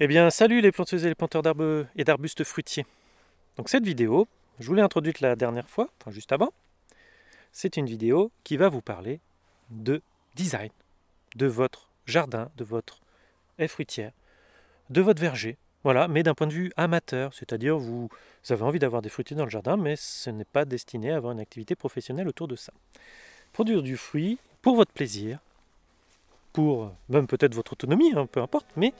Eh bien, salut les planteuses et les planteurs d'arbres et d'arbustes fruitiers. Donc cette vidéo, je vous l'ai introduite la dernière fois, enfin juste avant, c'est une vidéo qui va vous parler de design, de votre jardin, de votre haie fruitière, de votre verger, voilà, mais d'un point de vue amateur, c'est-à-dire vous, vous avez envie d'avoir des fruitiers dans le jardin, mais ce n'est pas destiné à avoir une activité professionnelle autour de ça. Produire du fruit pour votre plaisir, pour même peut-être votre autonomie, hein, peu importe, mais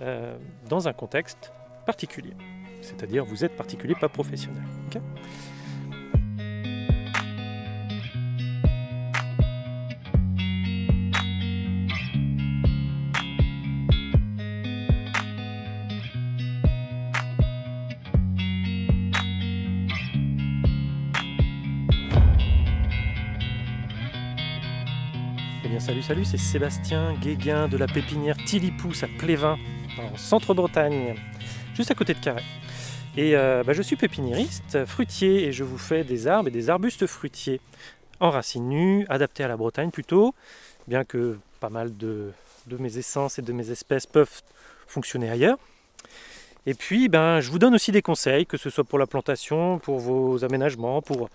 euh, dans un contexte particulier. C'est-à-dire vous êtes particulier, pas professionnel. salut, salut, c'est Sébastien Guéguin de la pépinière Tilipousse à Plévin, en centre-Bretagne, juste à côté de Carré. Et euh, bah, je suis pépiniériste, fruitier, et je vous fais des arbres et des arbustes fruitiers en racines nues, adaptés à la Bretagne plutôt, bien que pas mal de, de mes essences et de mes espèces peuvent fonctionner ailleurs. Et puis, ben, je vous donne aussi des conseils, que ce soit pour la plantation, pour vos aménagements, pour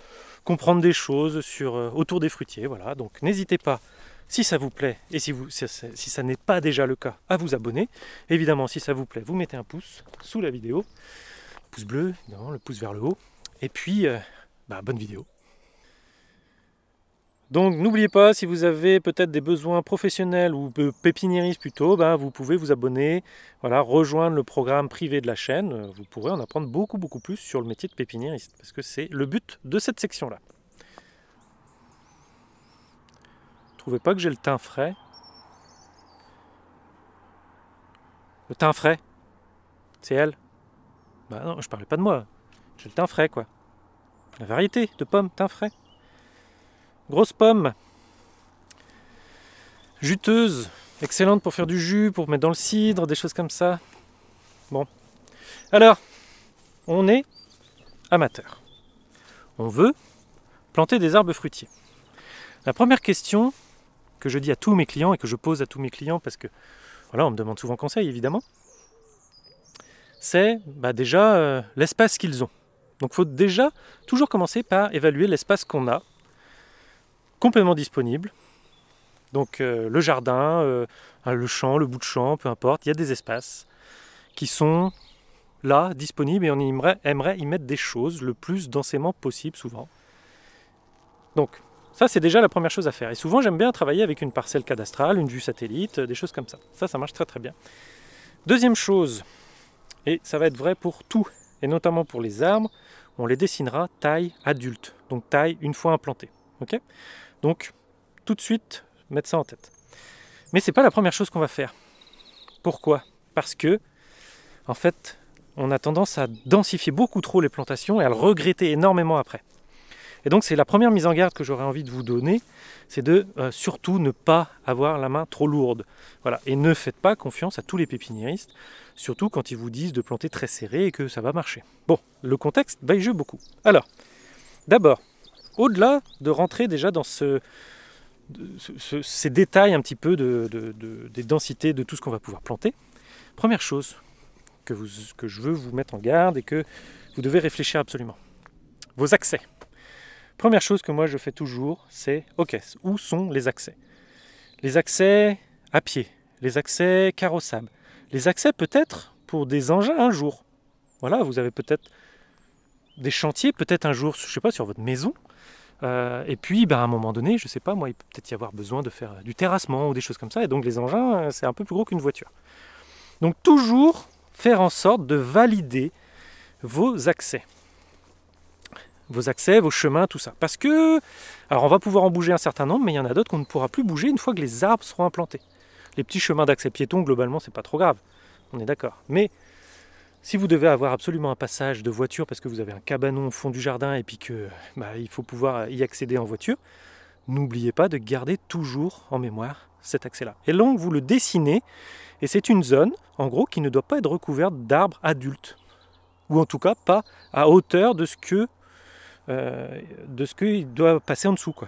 comprendre des choses sur, euh, autour des fruitiers. Voilà, donc n'hésitez pas si ça vous plaît et si, vous, si ça n'est pas déjà le cas, à vous abonner. Évidemment, si ça vous plaît, vous mettez un pouce sous la vidéo, pouce bleu, évidemment, le pouce vers le haut. Et puis, euh, bah, bonne vidéo. Donc n'oubliez pas, si vous avez peut-être des besoins professionnels ou pépiniéristes plutôt, bah, vous pouvez vous abonner, voilà, rejoindre le programme privé de la chaîne. Vous pourrez en apprendre beaucoup beaucoup plus sur le métier de pépiniériste, parce que c'est le but de cette section-là. trouvez pas que j'ai le teint frais Le teint frais C'est elle Bah non, je parlais pas de moi. J'ai le teint frais, quoi. La variété de pommes, teint frais. Grosse pomme. Juteuse. Excellente pour faire du jus, pour mettre dans le cidre, des choses comme ça. Bon. Alors, on est amateur. On veut planter des arbres fruitiers. La première question, que je dis à tous mes clients et que je pose à tous mes clients parce que voilà, on me demande souvent conseil évidemment, c'est bah, déjà euh, l'espace qu'ils ont. Donc il faut déjà toujours commencer par évaluer l'espace qu'on a, complètement disponible. Donc euh, le jardin, euh, le champ, le bout de champ, peu importe, il y a des espaces qui sont là, disponibles, et on aimerait, aimerait y mettre des choses le plus densément possible souvent. Donc ça, c'est déjà la première chose à faire. Et souvent, j'aime bien travailler avec une parcelle cadastrale, une vue satellite, euh, des choses comme ça. Ça, ça marche très très bien. Deuxième chose, et ça va être vrai pour tout, et notamment pour les arbres, on les dessinera taille adulte, donc taille une fois implantée. donc, tout de suite, mettre ça en tête. Mais c'est pas la première chose qu'on va faire. Pourquoi Parce que, en fait, on a tendance à densifier beaucoup trop les plantations et à le regretter énormément après. Et donc c'est la première mise en garde que j'aurais envie de vous donner, c'est de euh, surtout ne pas avoir la main trop lourde. Voilà. Et ne faites pas confiance à tous les pépiniéristes, surtout quand ils vous disent de planter très serré et que ça va marcher. Bon, le contexte va y beaucoup. Alors, d'abord, au-delà de rentrer déjà dans ce, ces détails un petit peu des densités de tout ce qu'on va pouvoir planter, première chose que je veux vous mettre en garde et que vous devez réfléchir absolument, vos accès. Première chose que moi je fais toujours, c'est OK, où sont les accès Les accès à pied, les accès carrossables, les accès peut-être pour des engins un jour. Voilà, vous avez peut-être des chantiers, peut-être un jour, je sais pas, sur votre maison. Euh, et puis, ben, à un moment donné, je ne sais pas, moi, il peut peut-être y avoir besoin de faire du terrassement ou des choses comme ça. Et donc, les engins, euh, c'est un peu plus gros qu'une voiture. Donc, toujours faire en sorte de valider vos accès vos accès, vos chemins, tout ça. Parce que, alors on va pouvoir en bouger un certain nombre, mais il y en a d'autres qu'on ne pourra plus bouger une fois que les arbres seront implantés. Les petits chemins d'accès piéton, globalement, c'est pas trop grave. On est d'accord. Mais si vous devez avoir absolument un passage de voiture parce que vous avez un cabanon au fond du jardin et puis que bah, il faut pouvoir y accéder en voiture, n'oubliez pas de garder toujours en mémoire cet accès-là. Et donc vous le dessinez, et c'est une zone, en gros, qui ne doit pas être recouverte d'arbres adultes, ou en tout cas pas à hauteur de ce que euh, de ce qu'il doit passer en dessous. Quoi.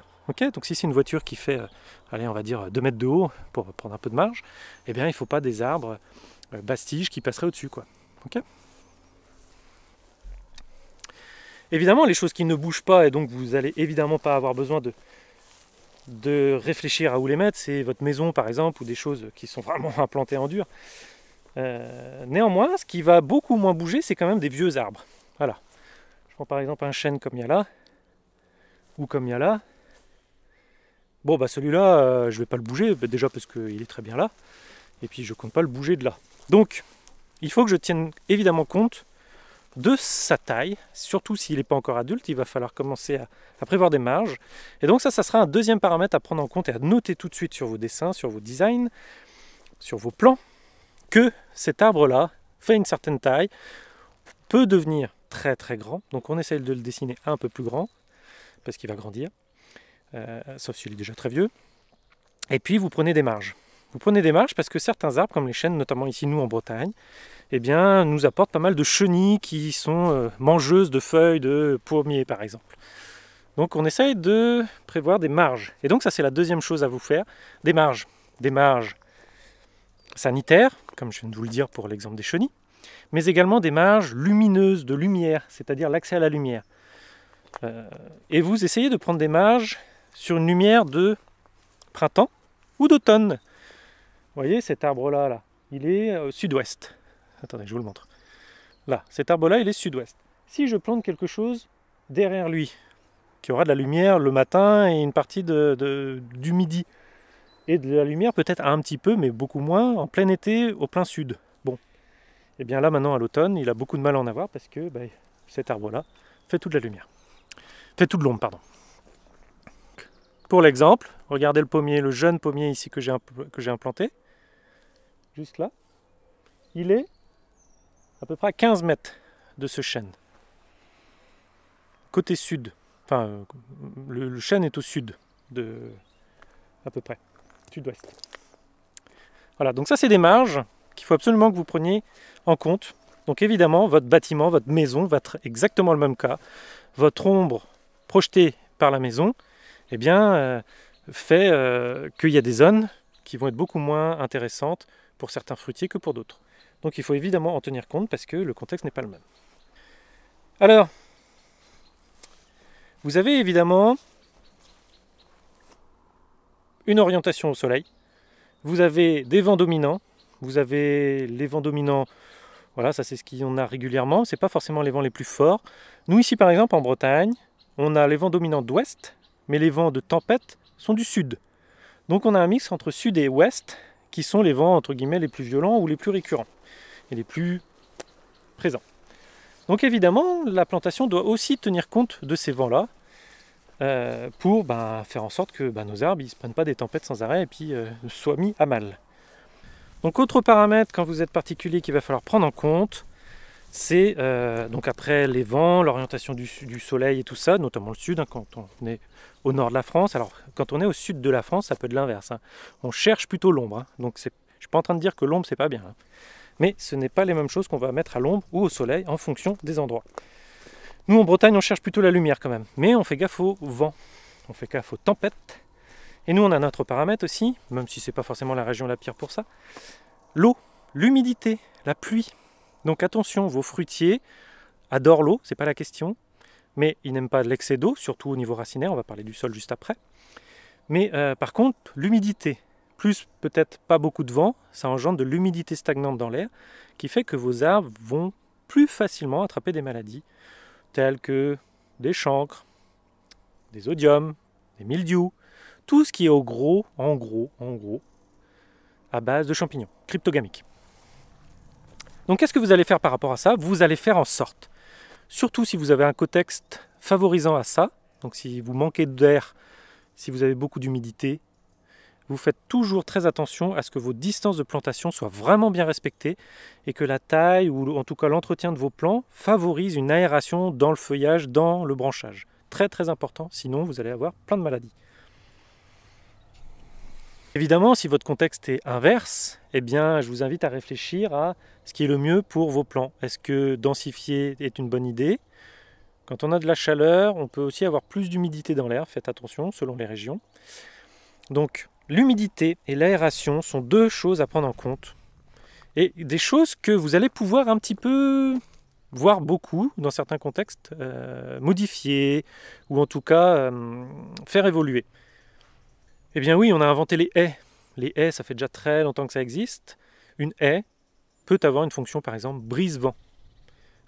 Donc si c'est une voiture qui fait, euh, allez, on va dire 2 mètres de haut pour prendre un peu de marge, eh bien il ne faut pas des arbres euh, bastiges qui passeraient au-dessus. Quoi. ok évidemment, les choses qui ne bougent pas, et donc vous n'allez évidemment pas avoir besoin de, de réfléchir à où les mettre, c'est votre maison par exemple, ou des choses qui sont vraiment implantées en dur. néanmoins, ce qui va beaucoup moins bouger, c'est quand même des vieux arbres. Voilà, par exemple un chêne comme il y a là, ou comme il y a là, bon bah celui-là, euh, je vais pas le bouger, bah, déjà parce qu'il est très bien là, et puis je compte pas le bouger de là. Donc, il faut que je tienne évidemment compte de sa taille, surtout s'il n'est pas encore adulte, il va falloir commencer à, prévoir des marges. Et donc ça, ça sera un deuxième paramètre à prendre en compte et à noter tout de suite sur vos dessins, sur vos designs, sur vos plans, que cet arbre-là fait une certaine taille, peut devenir très très grand. Donc on essaye de le dessiner un peu plus grand, parce qu'il va grandir, euh, sauf s'il est déjà très vieux. Et puis vous prenez des marges. Vous prenez des marges parce que certains arbres, comme les chênes, notamment ici nous en Bretagne, eh bien, nous apportent pas mal de chenilles qui sont euh, mangeuses de feuilles de pommiers par exemple. Donc on essaye de prévoir des marges. Et donc ça c'est la deuxième chose à vous faire, des marges. Des marges sanitaires, comme je viens de vous le dire pour l'exemple des chenilles, mais également des marges lumineuses de lumière, c'est-à-dire l'accès à la lumière. Euh, et vous essayez de prendre des marges sur une lumière de printemps ou d'automne. Vous voyez cet arbre-là, là, il est au euh, sud-ouest. Attendez, je vous le montre. Là, cet arbre-là, il est sud-ouest. Si je plante quelque chose derrière lui, qui aura de la lumière le matin et une partie de, du midi, et de la lumière peut-être un petit peu, mais beaucoup moins, en plein été au plein sud. Et eh bien là maintenant à l'automne, il a beaucoup de mal à en avoir parce que ben, cet arbre-là fait toute la lumière. Fait toute l'ombre, pardon. Pour l'exemple, regardez le pommier, le jeune pommier ici que j'ai implanté, juste là. Il est à peu près à 15 mètres de ce chêne. Côté sud, enfin le chêne est au sud de à peu près, sud-ouest. Voilà, donc ça c'est des marges qu'il faut absolument que vous preniez en compte. Donc évidemment, votre bâtiment, votre maison va être exactement le même cas. Votre ombre projetée par la maison, eh bien, euh, fait euh, qu'il y a des zones qui vont être beaucoup moins intéressantes pour certains fruitiers que pour d'autres. Donc il faut évidemment en tenir compte parce que le contexte n'est pas le même. Alors, vous avez évidemment une orientation au soleil, vous avez des vents dominants, vous avez les vents dominants, voilà, ça c'est ce qu'on a régulièrement. n'est pas forcément les vents les plus forts. Nous ici par exemple en Bretagne, on a les vents dominants d'ouest, mais les vents de tempête sont du sud. Donc on a un mix entre sud et ouest qui sont les vents entre guillemets les plus violents ou les plus récurrents et les plus présents. Donc évidemment, la plantation doit aussi tenir compte de ces vents-là euh, pour ben, faire en sorte que ben, nos arbres ne se prennent pas des tempêtes sans arrêt et puis euh, soient mis à mal. Donc autre paramètre quand vous êtes particulier qu'il va falloir prendre en compte, c'est euh, donc après les vents, l'orientation du, soleil et tout ça, notamment le sud, hein, quand on est au nord de la France. Alors quand on est au sud de la France, ça peut être l'inverse. Hein. On cherche plutôt l'ombre. Hein. Donc je ne suis pas en train de dire que l'ombre, c'est pas bien. Mais ce n'est pas les mêmes choses qu'on va mettre à l'ombre ou au soleil en fonction des endroits. Nous en Bretagne, on cherche plutôt la lumière quand même. Mais on fait gaffe au vent, on fait gaffe aux tempêtes et nous, on a notre paramètre aussi, même si ce n'est pas forcément la région la pire pour ça. L'eau, l'humidité, la pluie. Donc attention, vos fruitiers adorent l'eau, c'est pas la question, mais ils n'aiment pas l'excès d'eau, surtout au niveau racinaire. On va parler du sol juste après. Mais euh, par contre, l'humidité, plus peut-être pas beaucoup de vent, ça engendre de l'humidité stagnante dans l'air, qui fait que vos arbres vont plus facilement attraper des maladies, telles que des chancres, des odiums, des mildious, tout ce qui est au gros, en gros, en gros, à base de champignons cryptogamiques. Donc qu'est-ce que vous allez faire par rapport à ça Vous allez faire en sorte, surtout si vous avez un contexte favorisant à ça, donc si vous manquez d'air, si vous avez beaucoup d'humidité, vous faites toujours très attention à ce que vos distances de plantation soient vraiment bien respectées et que la taille ou en tout cas l'entretien de vos plants favorise une aération dans le feuillage, dans le branchage. Très très important, sinon vous allez avoir plein de maladies. Évidemment, si votre contexte est inverse, eh bien, je vous invite à réfléchir à ce qui est le mieux pour vos plans. Est-ce que densifier est une bonne idée Quand on a de la chaleur, on peut aussi avoir plus d'humidité dans l'air, faites attention selon les régions. Donc, l'humidité et l'aération sont deux choses à prendre en compte. Et des choses que vous allez pouvoir un petit peu voir beaucoup dans certains contextes, euh, modifier ou en tout cas euh, faire évoluer. Eh bien oui, on a inventé les haies. Les haies, ça fait déjà très longtemps que ça existe. Une haie peut avoir une fonction, par exemple, brise-vent.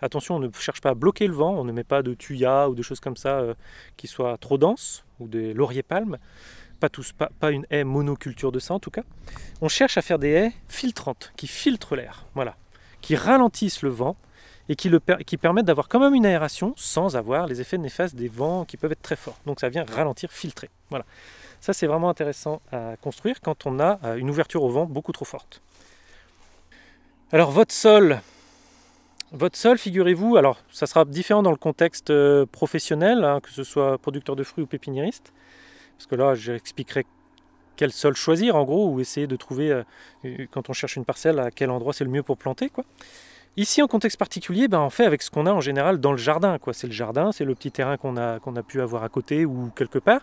Attention, on ne cherche pas à bloquer le vent, on ne met pas de tuyas ou de choses comme ça euh, qui soient trop denses, ou des lauriers-palmes. Pas, pas, une haie monoculture de ça en tout cas. On cherche à faire des haies filtrantes, qui filtrent l'air, voilà, qui ralentissent le vent et qui, qui permettent d'avoir quand même une aération sans avoir les effets néfastes des vents qui peuvent être très forts. Donc ça vient ralentir, filtrer. Voilà. Ça, c'est vraiment intéressant à construire quand on a euh, une ouverture au vent beaucoup trop forte. Alors, votre sol. Votre sol, figurez-vous, alors ça sera différent dans le contexte euh, professionnel, hein, que ce soit producteur de fruits ou pépiniériste, parce que là, j'expliquerai quel sol choisir en gros, ou essayer de trouver, euh, quand on cherche une parcelle, à quel endroit c'est le mieux pour planter. quoi. Ici, en contexte particulier, ben, on fait avec ce qu'on a en général dans le jardin. C'est le jardin, c'est le petit terrain qu'on a, qu'on a pu avoir à côté ou quelque part.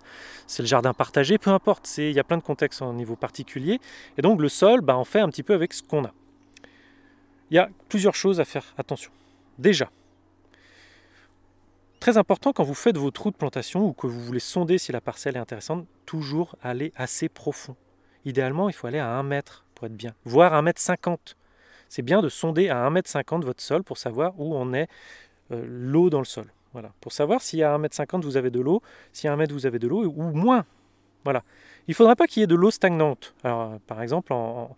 C'est le jardin partagé, peu importe. Il y a plein de contextes en niveau particulier. Et donc le sol, ben, on fait un petit peu avec ce qu'on a. Il y a plusieurs choses à faire attention. Déjà, très important quand vous faites vos trous de plantation ou que vous voulez sonder si la parcelle est intéressante, toujours aller assez profond. Idéalement, il faut aller à 1 mètre pour être bien, voire 1 mètre 50 c'est bien de sonder à 1m50 votre sol pour savoir où on est euh, l'eau dans le sol. Voilà. Pour savoir si à 1m50 vous avez de l'eau, si à 1m vous avez de l'eau ou moins. Voilà. Il ne faudrait pas qu'il y ait de l'eau stagnante. Euh, par exemple, en,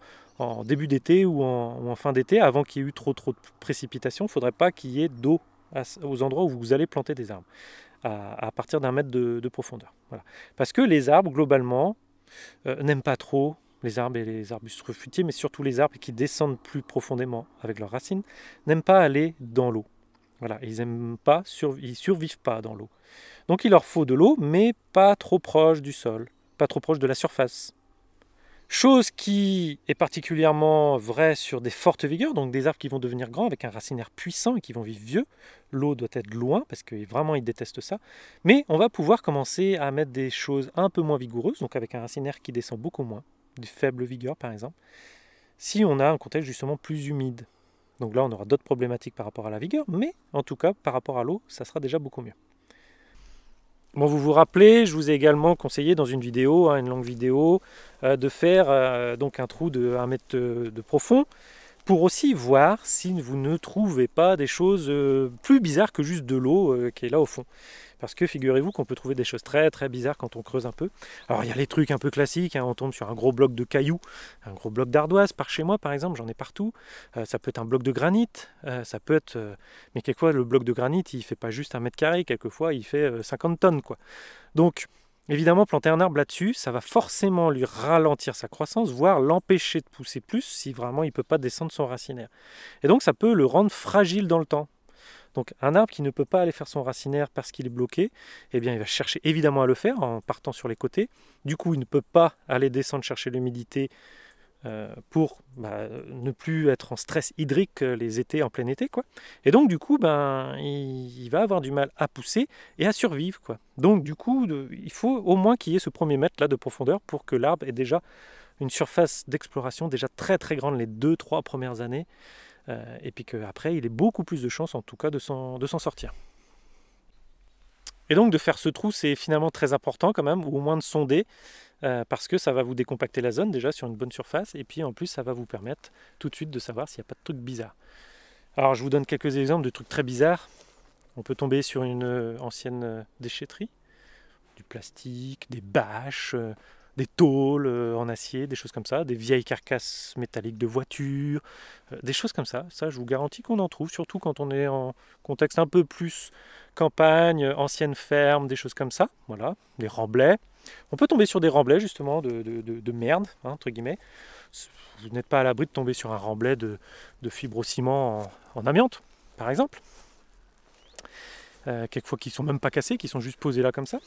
début d'été ou, en, fin d'été, avant qu'il y ait eu trop trop de précipitations, il ne faudrait pas qu'il y ait d'eau aux endroits où vous allez planter des arbres, à, partir d'un mètre de, profondeur. Parce que les arbres, globalement, euh, n'aiment pas trop les arbres et les arbustes fruitiers, mais surtout les arbres qui descendent plus profondément avec leurs racines, n'aiment pas aller dans l'eau. Voilà, ils n'aiment pas, ils survivent pas dans l'eau. Donc il leur faut de l'eau, mais pas trop proche du sol, pas trop proche de la surface. Chose qui est particulièrement vraie sur des fortes vigueurs, donc des arbres qui vont devenir grands avec un racinaire puissant et qui vont vivre vieux. L'eau doit être loin parce que vraiment ils détestent ça. Mais on va pouvoir commencer à mettre des choses un peu moins vigoureuses, donc avec un racinaire qui descend beaucoup moins de faible vigueur par exemple, si on a un contexte justement plus humide. Donc là, on aura d'autres problématiques par rapport à la vigueur, mais en tout cas, par rapport à l'eau, ça sera déjà beaucoup mieux. Bon, vous vous rappelez, je vous ai également conseillé dans une vidéo, hein, une longue vidéo, euh, de faire euh, donc un trou de 1 mètre de profond pour aussi voir si vous ne trouvez pas des choses euh, plus bizarres que juste de l'eau qui est là au fond. Parce que figurez-vous qu'on peut trouver des choses très très bizarres quand on creuse un peu. Alors il y a les trucs un peu classiques, hein. on tombe sur un gros bloc de cailloux, un gros bloc d'ardoise par chez moi par exemple, j'en ai partout. Euh, ça peut être un bloc de granit, euh, ça peut être. Euh, mais quelquefois le bloc de granit il fait pas juste un mètre carré, quelquefois il fait 50 tonnes quoi. Donc Évidemment, planter un arbre là-dessus, ça va forcément lui ralentir sa croissance, voire l'empêcher de pousser plus si vraiment il ne peut pas descendre son racinaire. Et donc ça peut le rendre fragile dans le temps. Donc un arbre qui ne peut pas aller faire son racinaire parce qu'il est bloqué, eh bien il va chercher évidemment à le faire en partant sur les côtés. Du coup, il ne peut pas aller descendre chercher l'humidité euh, pour bah, ne plus être en stress hydrique euh, les étés en plein été quoi. Et donc du coup ben il, va avoir du mal à pousser et à survivre quoi. Donc du coup il faut au moins qu'il y ait ce premier mètre là de profondeur pour que l'arbre ait déjà une surface d'exploration déjà très très grande les deux trois premières années euh, et puis qu'après, il ait beaucoup plus de chances, en tout cas, de s'en sortir. Et donc de faire ce trou, c'est finalement très important quand même, ou au moins de sonder, euh, parce que ça va vous décompacter la zone déjà sur une bonne surface, et puis en plus ça va vous permettre tout de suite de savoir s'il n'y a pas de trucs bizarres Alors je vous donne quelques exemples de trucs très bizarres. On peut tomber sur une euh, ancienne déchetterie, du plastique, des bâches, des tôles euh, en acier, des choses comme ça, des vieilles carcasses métalliques de voitures, euh, des choses comme ça. Ça, je vous garantis qu'on en trouve, surtout quand on est en contexte un peu plus campagne, ancienne ferme, des choses comme ça. Voilà, des remblais. On peut tomber sur des remblais justement de, merde, hein, entre guillemets. Vous n'êtes pas à l'abri de tomber sur un remblai de, fibre au ciment en, amiante, par exemple. Euh, quelquefois qui sont même pas cassés, qui sont juste posés là comme ça.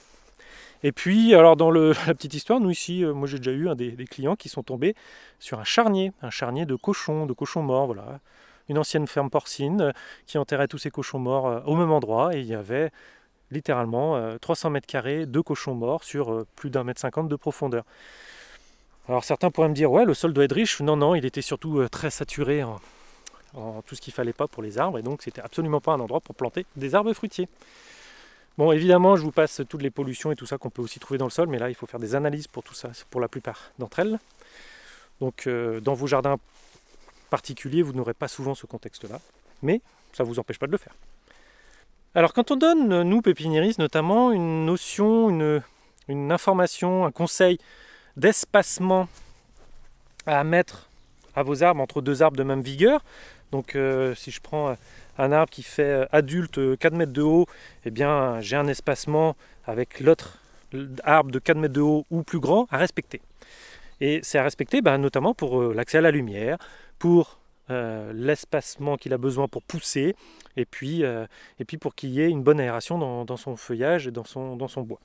Et puis, alors dans la petite histoire, nous ici, euh, moi j'ai déjà eu des, clients qui sont tombés sur un charnier, un charnier de cochons, de cochons morts, voilà. Une ancienne ferme porcine euh, qui enterrait tous ces cochons morts euh, au même endroit et il y avait littéralement 300 mètres carrés de cochons morts sur plus d'un mètre cinquante de profondeur. Alors certains pourraient me dire, ouais, le sol doit être riche. Non, non, il était surtout très saturé en, tout ce qu'il fallait pas pour les arbres et donc c'était absolument pas un endroit pour planter des arbres fruitiers. Bon, évidemment, je vous passe toutes les pollutions et tout ça qu'on peut aussi trouver dans le sol, mais là, il faut faire des analyses pour tout ça, pour la plupart d'entre elles. Donc, euh, dans vos jardins particuliers, vous n'aurez pas souvent ce contexte-là, mais ça ne vous empêche pas de le faire. Alors, quand on donne, nous, pépiniéristes, notamment, une notion, une, information, un conseil d'espacement à mettre à vos arbres entre deux arbres de même vigueur, donc euh, si je prends euh, un arbre qui fait euh, adulte 4 euh, mètres de haut, eh bien j'ai un espacement avec l'autre arbre de 4 mètres de haut ou plus grand à respecter. Et c'est à respecter ben, notamment pour euh, l'accès à la lumière, pour l'espacement qu'il a besoin pour pousser, et puis, et puis pour qu'il y ait une bonne aération dans, son feuillage et dans son, dans son bois.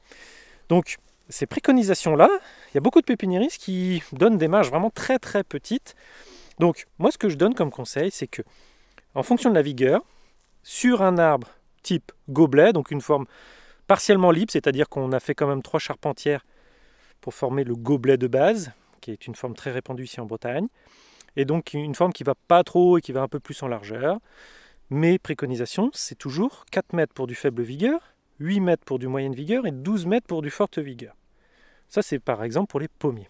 Donc ces préconisations-là, il y a beaucoup de pépiniéristes qui donnent des marges vraiment très très petites. Donc moi ce que je donne comme conseil, c'est que en fonction de la vigueur, sur un arbre type gobelet, donc une forme partiellement libre, c'est-à-dire qu'on a fait quand même trois charpentières pour former le gobelet de base, qui est une forme très répandue ici en Bretagne, et donc une forme qui va pas trop et qui va un peu plus en largeur. Mes préconisations, c'est toujours 4 mètres pour du faible vigueur, 8 mètres pour du moyenne vigueur et 12 mètres pour du forte vigueur. Ça, c'est par exemple pour les pommiers.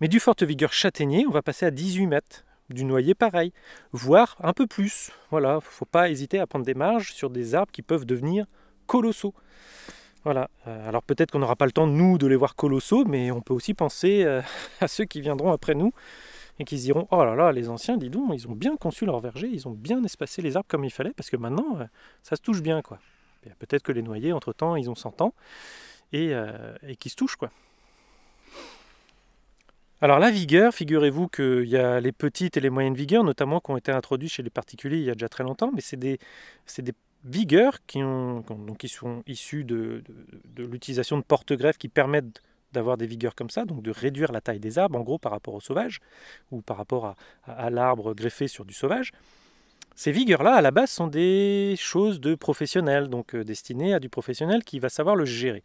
Mais du forte vigueur châtaignier, on va passer à 18 mètres du noyer, pareil, voire un peu plus. Voilà, faut pas hésiter à prendre des marges sur des arbres qui peuvent devenir colossaux. Voilà, euh, alors peut-être qu'on n'aura pas le temps, nous, de les voir colossaux, mais on peut aussi penser euh, à ceux qui viendront après nous et qui se diront Oh là là, les anciens, dis donc, ils ont bien conçu leur verger, ils ont bien espacé les arbres comme il fallait, parce que maintenant, euh, ça se touche bien, quoi. Peut-être que les noyers, entre-temps, ils ont 100 ans et, et qui se touchent, quoi. Alors la vigueur, figurez-vous qu'il y a les petites et les moyennes vigueurs, notamment qui ont été introduites chez les particuliers il y a déjà très longtemps, mais c'est des, vigueurs qui, sont issues de, l'utilisation de porte-greffes qui permettent d'avoir des vigueurs comme ça, donc de réduire la taille des arbres, en gros par rapport au sauvage, ou par rapport à l'arbre greffé sur du sauvage. Ces vigueurs-là, à la base, sont des choses de professionnels, donc euh, destinées à du professionnel qui va savoir le gérer,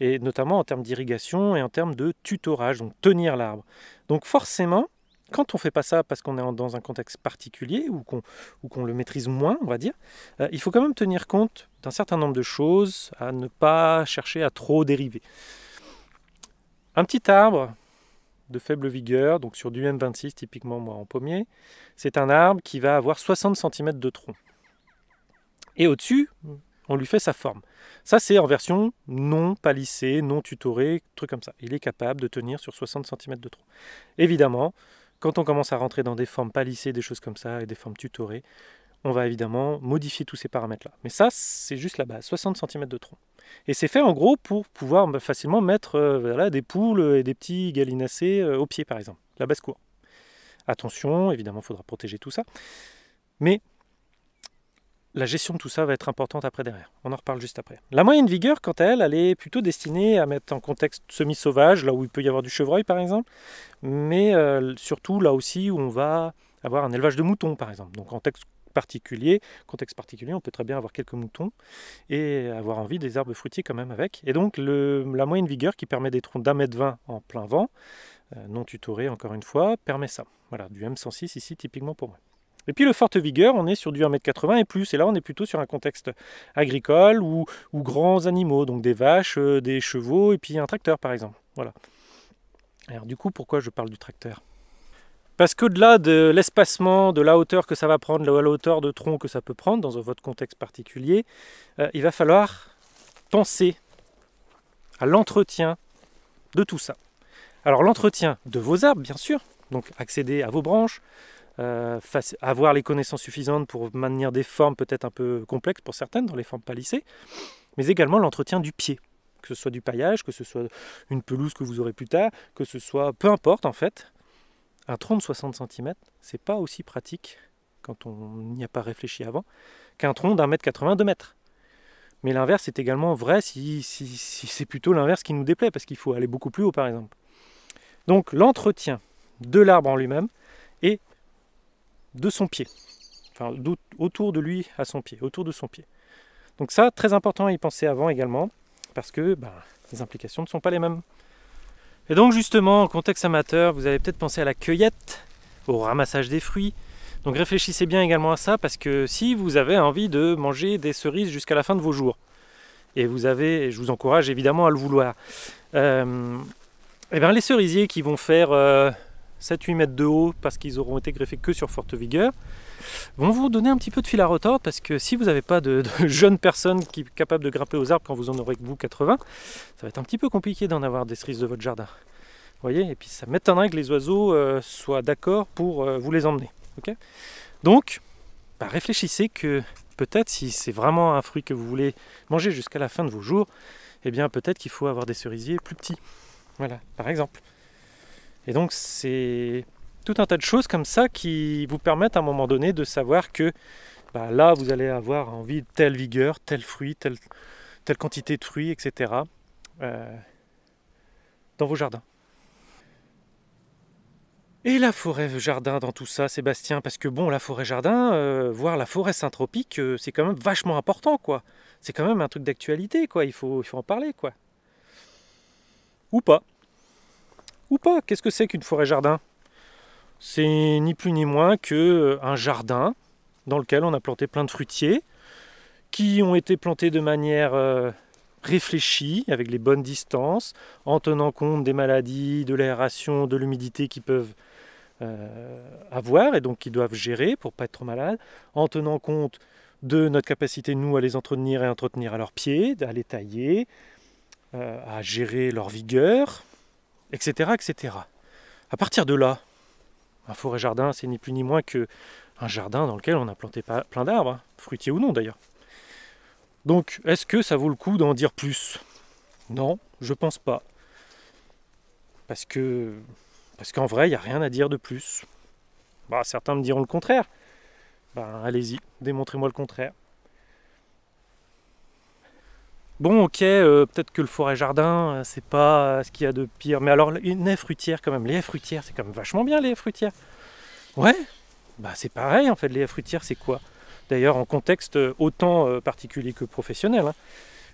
et notamment en termes d'irrigation et en termes de tutorage, donc tenir l'arbre. Donc forcément, quand on ne fait pas ça parce qu'on est dans un contexte particulier ou qu'on le maîtrise moins, on va dire, euh, il faut quand même tenir compte d'un certain nombre de choses à ne pas chercher à trop dériver. Un petit arbre, de faible vigueur, donc sur du M26 typiquement moi en pommier, c'est un arbre qui va avoir 60 cm de tronc. Et au-dessus, on lui fait sa forme. Ça c'est en version non palissée, non tutorée, truc comme ça. Il est capable de tenir sur 60 cm de tronc. Évidemment, quand on commence à rentrer dans des formes palissées, des choses comme ça, et des formes tutorées, on va évidemment modifier tous ces paramètres-là. Mais ça, c'est juste la base, 60 cm de tronc. Et c'est fait en gros pour pouvoir bah, facilement mettre euh, des poules et des petits galinacés euh, au pied, par exemple, la basse-cour. Attention, évidemment, il faudra protéger tout ça. Mais la gestion de tout ça va être importante après derrière. On en reparle juste après. La moyenne vigueur, quant à elle, elle est plutôt destinée à mettre en contexte semi-sauvage, là où il peut y avoir du chevreuil par exemple, mais euh, surtout là aussi où on va avoir un élevage de moutons par exemple. Donc en contexte, particulier. Contexte particulier, on peut très bien avoir quelques moutons et avoir envie des herbes fruitiers quand même avec. Et donc le, la moyenne vigueur qui permet des troncs d'un mètre vingt en plein vent, euh, non tutoré encore une fois, permet ça. Voilà, du M106 ici typiquement pour moi. Et puis le forte vigueur, on est sur du 1m80 et plus. Et là, on est plutôt sur un contexte agricole ou, ou grands animaux, donc des vaches, euh, des chevaux et puis un tracteur par exemple. Voilà. Alors du coup, pourquoi je parle du tracteur parce qu'au-delà de l'espacement, de la hauteur que ça va prendre, de la hauteur de tronc que ça peut prendre dans votre contexte particulier, euh, il va falloir penser à l'entretien de tout ça. Alors l'entretien de vos arbres, bien sûr, donc accéder à vos branches, euh, avoir les connaissances suffisantes pour maintenir des formes peut-être un peu complexes pour certaines, dans les formes palissées, mais également l'entretien du pied, que ce soit du paillage, que ce soit une pelouse que vous aurez plus tard, que ce soit, peu importe en fait, un tronc de 60 cm, c'est pas aussi pratique quand on n'y a pas réfléchi avant qu'un tronc d'un mètre 82 mètre. Mais l'inverse est également vrai si, c'est plutôt l'inverse qui nous déplaît, parce qu'il faut aller beaucoup plus haut par exemple. Donc l'entretien de l'arbre en lui-même et de son pied, enfin autour de lui à son pied, autour de son pied. Donc ça, très important à y penser avant également, parce que ben, les implications ne sont pas les mêmes. Et donc justement, en contexte amateur, vous avez peut-être pensé à la cueillette, au ramassage des fruits. Donc réfléchissez bien également à ça parce que si vous avez envie de manger des cerises jusqu'à la fin de vos jours, et vous avez, je vous encourage évidemment à le vouloir, et euh, eh bien les cerisiers qui vont faire 7-8 euh, mètres de haut parce qu'ils auront été greffés que sur forte vigueur, vont vous donner un petit peu de fil à retordre parce que si vous n'avez pas de, jeunes personnes qui sont capables de grimper aux arbres quand vous en aurez que vous 80, ça va être un petit peu compliqué d'en avoir des cerises de votre jardin. Vous voyez Et puis ça m'étonnerait que les oiseaux euh, soient d'accord pour euh, vous les emmener. Donc, bah, réfléchissez que peut-être si c'est vraiment un fruit que vous voulez manger jusqu'à la fin de vos jours, eh bien peut-être qu'il faut avoir des cerisiers plus petits. Voilà, par exemple. Et donc c'est tout un tas de choses comme ça qui vous permettent à un moment donné de savoir que bah, là, vous allez avoir envie de telle vigueur, tel fruit, telle, quantité de fruits, etc. Euh, dans vos jardins. Et la forêt-jardin dans tout ça, Sébastien Parce que bon, la forêt-jardin, euh, voir la forêt syntropique, euh, c'est quand même vachement important, quoi. C'est quand même un truc d'actualité, quoi. Il faut, il faut en parler, quoi. Ou pas. Ou pas. Qu'est-ce que c'est qu'une forêt-jardin c'est ni plus ni moins que euh, un jardin dans lequel on a planté plein de fruitiers qui ont été plantés de manière euh, réfléchie, avec les bonnes distances, en tenant compte des maladies, de l'aération, de l'humidité qu'ils peuvent euh, avoir et donc qu'ils doivent gérer pour pas être trop malades, en tenant compte de notre capacité, nous, à les entretenir et à entretenir à leurs pieds, à les tailler, à gérer leur vigueur, etc., etc. À partir de là, un forêt jardin, c'est ni plus ni moins que un jardin dans lequel on a planté plein d'arbres, hein, fruitiers ou non d'ailleurs. Donc, est-ce que ça vaut le coup d'en dire plus Non, je pense pas. Parce que parce qu'en vrai, il n'y a rien à dire de plus. Bah, certains me diront le contraire. Ben, allez-y, démontrez-moi le contraire. Bon, ok, euh, peut-être que le forêt-jardin, euh, c'est pas euh, ce qu'il y a de pire. Mais alors, une haie fruitière, quand même, les haies fruitières, c'est quand même vachement bien, les haies fruitières. Ouais, bah c'est pareil, en fait, les haies fruitières, c'est quoi D'ailleurs, en contexte autant particulier que professionnel. Hein.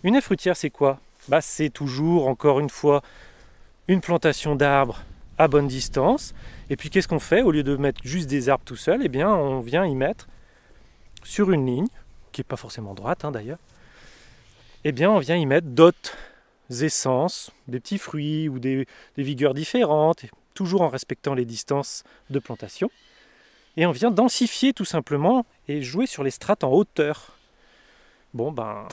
Une haie fruitière, c'est quoi Bah, c'est toujours, encore une fois, une plantation d'arbres à bonne distance. Et puis, qu'est-ce qu'on fait Au lieu de mettre juste des arbres tout seul, eh bien, on vient y mettre sur une ligne, qui n'est pas forcément droite, hein, d'ailleurs, eh bien on vient y mettre d'autres essences, des petits fruits ou des, vigueurs différentes, toujours en respectant les distances de plantation. Et on vient densifier tout simplement et jouer sur les strates en hauteur. Bon ben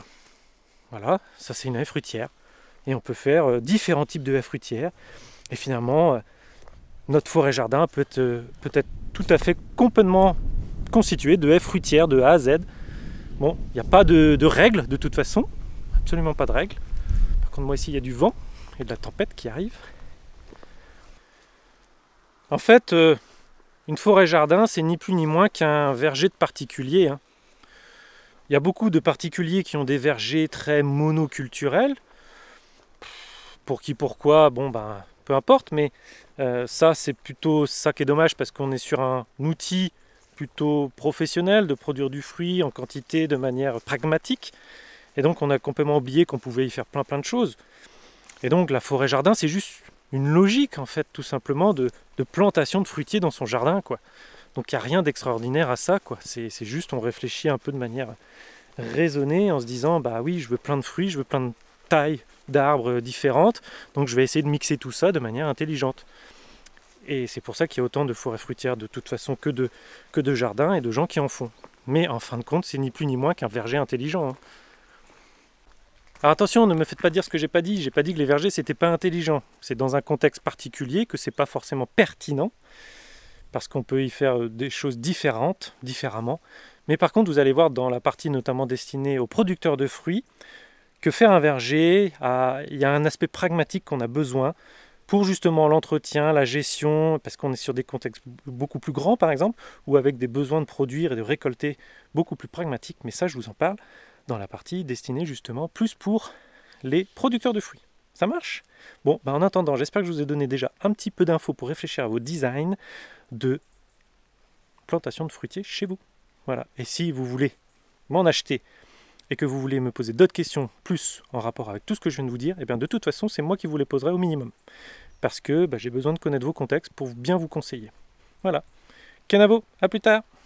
voilà, ça c'est une haie fruitière. Et on peut faire euh, différents types de haies fruitières. Et finalement, euh, notre forêt jardin peut être, euh, peut être tout à fait complètement constitué de haies fruitières de A à Z. Bon, il n'y a pas de, de règles de toute façon, absolument pas de règle. Par contre, moi ici, il y a du vent et de la tempête qui arrive. En fait, euh, une forêt-jardin, c'est ni plus ni moins qu'un verger de particuliers. Hein. Il y a beaucoup de particuliers qui ont des vergers très monoculturels. Pour qui, pourquoi, bon ben, peu importe, mais euh, ça, c'est plutôt ça qui est dommage parce qu'on est sur un outil plutôt professionnel de produire du fruit en quantité de manière pragmatique. Et donc on a complètement oublié qu'on pouvait y faire plein plein de choses. Et donc la forêt-jardin, c'est juste une logique en fait, tout simplement, de, plantation de fruitiers dans son jardin. quoi. Donc il n'y a rien d'extraordinaire à ça. quoi. C'est juste on réfléchit un peu de manière raisonnée en se disant, bah oui, je veux plein de fruits, je veux plein de tailles d'arbres différentes, donc je vais essayer de mixer tout ça de manière intelligente. Et c'est pour ça qu'il y a autant de forêts fruitières de toute façon que de, que de jardins et de gens qui en font. Mais en fin de compte, c'est ni plus ni moins qu'un verger intelligent. Hein. Alors attention, ne me faites pas dire ce que j'ai pas dit. J'ai pas dit que les vergers c'était pas intelligent. C'est dans un contexte particulier que c'est pas forcément pertinent parce qu'on peut y faire euh, des choses différentes, différemment. Mais par contre, vous allez voir dans la partie notamment destinée aux producteurs de fruits que faire un verger, il y a un aspect pragmatique qu'on a besoin pour justement l'entretien, la gestion, parce qu'on est sur des contextes beaucoup plus grands par exemple, ou avec des besoins de produire et de récolter beaucoup plus pragmatiques, mais ça je vous en parle dans la partie destinée justement plus pour les producteurs de fruits. Ça marche Bon, bah, en attendant, j'espère que je vous ai donné déjà un petit peu d'infos pour réfléchir à vos designs de plantation de fruitiers chez vous. Voilà. Et si vous voulez m'en acheter et que vous voulez me poser d'autres questions plus en rapport avec tout ce que je viens de vous dire, et eh bien de toute façon, c'est moi qui vous les poserai au minimum. Parce que bah, j'ai besoin de connaître vos contextes pour bien vous conseiller. Voilà. Canavo, à plus tard